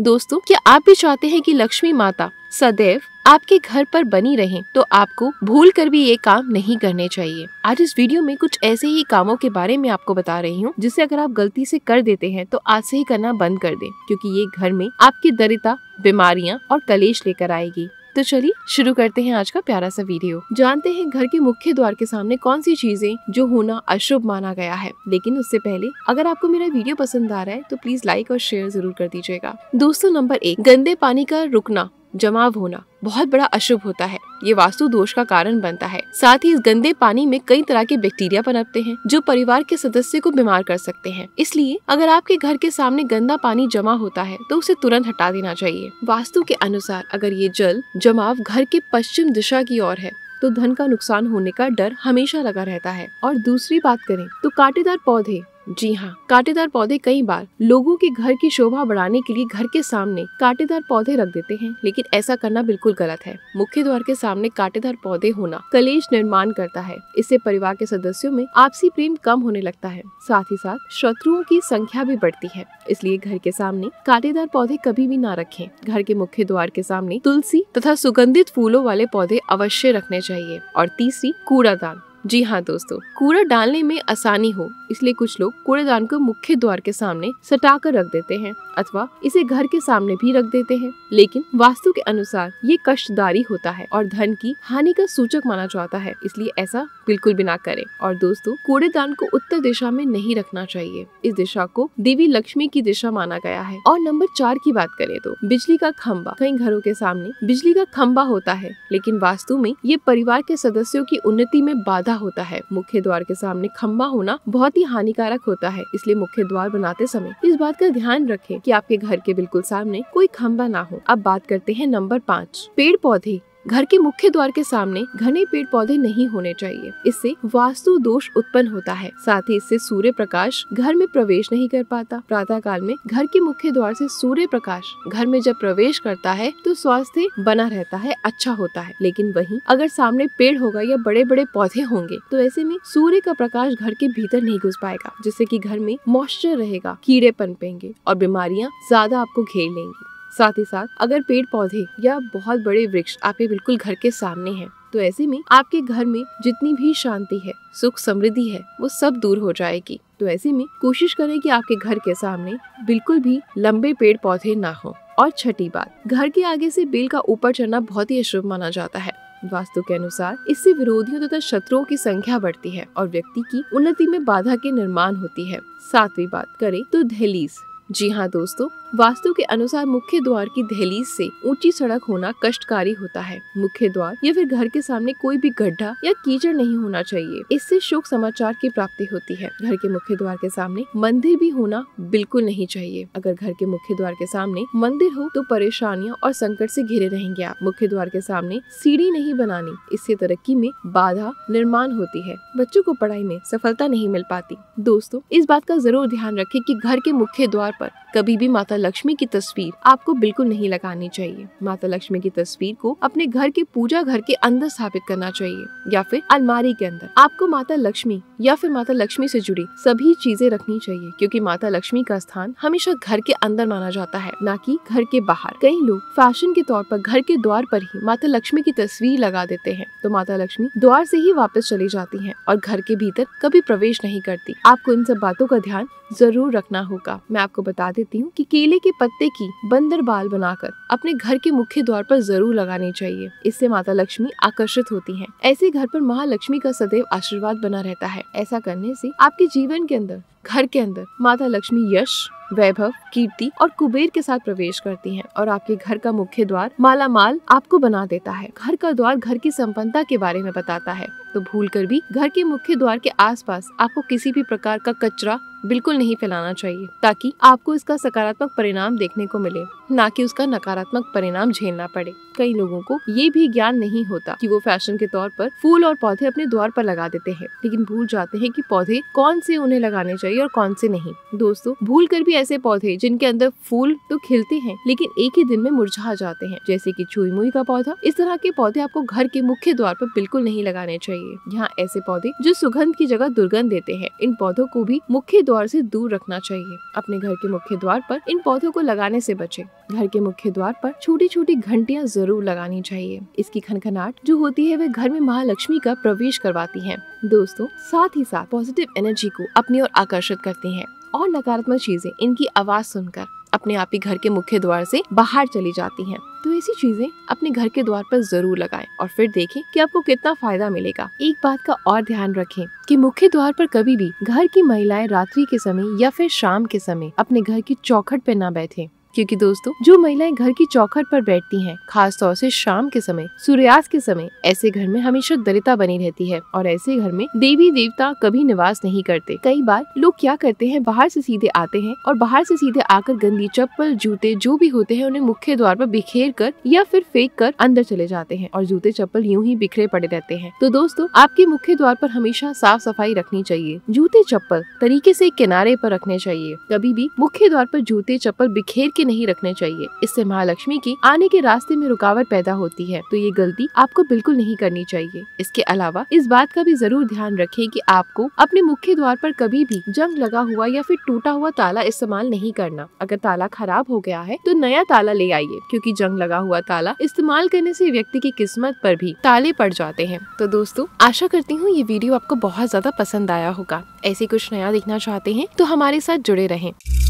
दोस्तों क्या आप भी चाहते हैं कि लक्ष्मी माता सदैव आपके घर पर बनी रहे तो आपको भूल कर भी ये काम नहीं करने चाहिए आज इस वीडियो में कुछ ऐसे ही कामों के बारे में आपको बता रही हूँ जिसे अगर आप गलती से कर देते हैं तो आज से ही करना बंद कर दें क्योंकि ये घर में आपकी दरिता बीमारियाँ और कलेश लेकर आएगी तो चलिए शुरू करते हैं आज का प्यारा सा वीडियो जानते हैं घर के मुख्य द्वार के सामने कौन सी चीजें जो होना अशुभ माना गया है लेकिन उससे पहले अगर आपको मेरा वीडियो पसंद आ रहा है तो प्लीज लाइक और शेयर जरूर कर दीजिएगा दोस्तों नंबर एक गंदे पानी का रुकना जमाव होना बहुत बड़ा अशुभ होता है ये वास्तु दोष का कारण बनता है साथ ही इस गंदे पानी में कई तरह के बैक्टीरिया पनपते हैं जो परिवार के सदस्य को बीमार कर सकते हैं इसलिए अगर आपके घर के सामने गंदा पानी जमा होता है तो उसे तुरंत हटा देना चाहिए वास्तु के अनुसार अगर ये जल जमाव घर के पश्चिम दिशा की ओर है तो धन का नुकसान होने का डर हमेशा लगा रहता है और दूसरी बात करें तो कांटेदार पौधे जी हाँ कांटेदार पौधे कई बार लोगों के घर की शोभा बढ़ाने के लिए घर के सामने कांटेदार पौधे रख देते हैं लेकिन ऐसा करना बिल्कुल गलत है मुख्य द्वार के सामने कांटेदार पौधे होना कलेश निर्माण करता है इससे परिवार के सदस्यों में आपसी प्रेम कम होने लगता है साथ ही साथ शत्रुओं की संख्या भी बढ़ती है इसलिए घर के सामने कांटेदार पौधे कभी भी ना रखे घर के मुख्य द्वार के सामने तुलसी तथा सुगंधित फूलों वाले पौधे अवश्य रखने चाहिए और तीसरी कूड़ादान जी हाँ दोस्तों कूड़ा डालने में आसानी हो इसलिए कुछ लोग कूड़ेदान को मुख्य द्वार के सामने सटा कर रख देते हैं अथवा इसे घर के सामने भी रख देते हैं लेकिन वास्तु के अनुसार ये कष्टदारी होता है और धन की हानि का सूचक माना जाता है इसलिए ऐसा बिल्कुल भी ना करें और दोस्तों कूड़ेदान को उत्तर दिशा में नहीं रखना चाहिए इस दिशा को देवी लक्ष्मी की दिशा माना गया है और नंबर चार की बात करें तो बिजली का खम्बा कई घरों के सामने बिजली का खम्बा होता है लेकिन वास्तु में ये परिवार के सदस्यों की उन्नति में बाधा होता है मुख्य द्वार के सामने खम्बा होना बहुत ही हानिकारक होता है इसलिए मुख्य द्वार बनाते समय इस बात का ध्यान रखें कि आपके घर के बिल्कुल सामने कोई खम्बा ना हो अब बात करते हैं नंबर पाँच पेड़ पौधे घर के मुख्य द्वार के सामने घने पेड़ पौधे नहीं होने चाहिए इससे वास्तु दोष उत्पन्न होता है साथ ही इससे सूर्य प्रकाश घर में प्रवेश नहीं कर पाता प्रातः काल में घर के मुख्य द्वार से सूर्य प्रकाश घर में जब प्रवेश करता है तो स्वास्थ्य बना रहता है अच्छा होता है लेकिन वही अगर सामने पेड़ होगा या बड़े बड़े पौधे होंगे तो ऐसे में सूर्य का प्रकाश घर के भीतर नहीं घुस पाएगा जिससे की घर में मॉइस्चर रहेगा कीड़े पनपेंगे और बीमारियाँ ज्यादा आपको घेर लेंगी साथ ही साथ अगर पेड़ पौधे या बहुत बड़े वृक्ष आपके बिल्कुल घर के सामने हैं तो ऐसे में आपके घर में जितनी भी शांति है सुख समृद्धि है वो सब दूर हो जाएगी तो ऐसे में कोशिश करें कि आपके घर के सामने बिल्कुल भी लंबे पेड़ पौधे ना हो और छठी बात घर के आगे से बेल का ऊपर चढ़ना बहुत ही अशुभ माना जाता है वास्तु के अनुसार इससे विरोधियों तथा शत्रुओं की संख्या बढ़ती है और व्यक्ति की उन्नति में बाधा के निर्माण होती है सातवीं बात करें तो दहलीज जी हाँ दोस्तों वास्तु के अनुसार मुख्य द्वार की दहलीज से ऊंची सड़क होना कष्टकारी होता है मुख्य द्वार या फिर घर के सामने कोई भी गड्ढा या कीचड़ नहीं होना चाहिए इससे शोक समाचार की प्राप्ति होती है घर के मुख्य द्वार के सामने मंदिर भी होना बिल्कुल नहीं चाहिए अगर घर के मुख्य द्वार के सामने मंदिर हो तो परेशानियों और संकट ऐसी घिरे रहेंगे आप मुख्य द्वार के सामने सीढ़ी नहीं बनानी इससे तरक्की में बाधा निर्माण होती है बच्चों को पढ़ाई में सफलता नहीं मिल पाती दोस्तों इस बात का जरूर ध्यान रखें कि घर के मुख्य द्वार पर कभी भी माता लक्ष्मी की तस्वीर आपको बिल्कुल नहीं लगानी चाहिए माता लक्ष्मी की तस्वीर को अपने घर के पूजा घर के अंदर स्थापित करना चाहिए या फिर अलमारी के अंदर आपको माता लक्ष्मी या फिर माता लक्ष्मी से जुड़ी सभी चीजें रखनी चाहिए क्योंकि माता लक्ष्मी का स्थान हमेशा घर के अंदर माना जाता है न की घर के बाहर कई लोग फैशन के तौर पर घर के द्वार पर ही माता लक्ष्मी की तस्वीर लगा देते हैं तो माता लक्ष्मी द्वार से ही वापस चली जाती है और घर के भीतर कभी प्रवेश नहीं करती आपको इन सब बातों का ध्यान जरूर रखना होगा मैं आपको बता देती हूँ की केले के पत्ते की बंदर बाल बनाकर अपने घर के मुख्य द्वार पर जरूर लगानी चाहिए इससे माता लक्ष्मी आकर्षित होती है ऐसे घर पर महालक्ष्मी का सदैव आशीर्वाद बना रहता है ऐसा करने से आपके जीवन के अंदर घर के अंदर माता लक्ष्मी यश वैभव कीर्ति और कुबेर के साथ प्रवेश करती हैं और आपके घर का मुख्य द्वार माला माल आपको बना देता है घर का द्वार घर की संपन्नता के बारे में बताता है तो भूल कर भी घर के मुख्य द्वार के आसपास आपको किसी भी प्रकार का कचरा बिल्कुल नहीं फैलाना चाहिए ताकि आपको इसका सकारात्मक परिणाम देखने को मिले न कि उसका नकारात्मक परिणाम झेलना पड़े कई लोगों को ये भी ज्ञान नहीं होता कि वो फैशन के तौर पर फूल और पौधे अपने द्वार पर लगा देते हैं लेकिन भूल जाते हैं कि पौधे कौन से उन्हें लगाने चाहिए और कौन से नहीं दोस्तों भूल कर भी ऐसे पौधे जिनके अंदर फूल तो खिलते हैं लेकिन एक ही दिन में मुरझा जाते हैं जैसे की छुई मुई का पौधा इस तरह के पौधे आपको घर के मुख्य द्वार पर बिल्कुल नहीं लगाने चाहिए यहाँ ऐसे पौधे जो सुगंध की जगह दुर्गंध देते हैं इन पौधों को भी मुख्य द्वार से दूर रखना चाहिए अपने घर के मुख्य द्वार पर इन पौधों को लगाने से बचे घर के मुख्य द्वार पर छोटी छोटी घंटिया जरूर लगानी चाहिए इसकी खनखनाट जो होती है वह घर में महालक्ष्मी का प्रवेश करवाती है दोस्तों साथ ही साथ पॉजिटिव एनर्जी को अपनी ओर आकर्षित करती है और नकारात्मक चीजें इनकी आवाज सुनकर अपने आप ही घर के मुख्य द्वार से बाहर चली जाती हैं तो ऐसी चीजें अपने घर के द्वार पर जरूर लगाएं और फिर देखें कि आपको कितना फायदा मिलेगा एक बात का और ध्यान रखें कि मुख्य द्वार पर कभी भी घर की महिलाएं रात्रि के समय या फिर शाम के समय अपने घर की चौखट पर न बैठे क्योंकि दोस्तों जो महिलाएं घर की चौखट पर बैठती हैं, खास तौर से शाम के समय सूर्यास्त के समय ऐसे घर में हमेशा दरिता बनी रहती है और ऐसे घर में देवी देवता कभी निवास नहीं करते कई बार लोग क्या करते हैं बाहर से सीधे आते हैं और बाहर से सीधे आकर गंदी चप्पल जूते जो भी होते हैं उन्हें मुख्य द्वार पर बिखेर कर या फिर फेंक कर अंदर चले जाते हैं और जूते चप्पल यूँ ही बिखरे पड़े रहते हैं तो दोस्तों आपके मुख्य द्वार पर हमेशा साफ सफाई रखनी चाहिए जूते चप्पल तरीके से किनारे पर रखने चाहिए कभी भी मुख्य द्वार पर जूते चप्पल बिखेर के नहीं रखने चाहिए इससे महालक्ष्मी की आने के रास्ते में रुकावट पैदा होती है तो ये गलती आपको बिल्कुल नहीं करनी चाहिए इसके अलावा इस बात का भी जरूर ध्यान रखे की आपको अपने मुख्य द्वार आरोप कभी भी जंग लगा हुआ या फिर टूटा हुआ ताला इस्तेमाल नहीं करना अगर ताला खराब हो गया है तो नया ताला ले आइए क्योंकि जंग लगा हुआ ताला इस्तेमाल करने से व्यक्ति की किस्मत पर भी ताले पड़ जाते हैं तो दोस्तों आशा करती हूँ ये वीडियो आपको बहुत ज्यादा पसंद आया होगा ऐसे कुछ नया देखना चाहते हैं तो हमारे साथ जुड़े रहें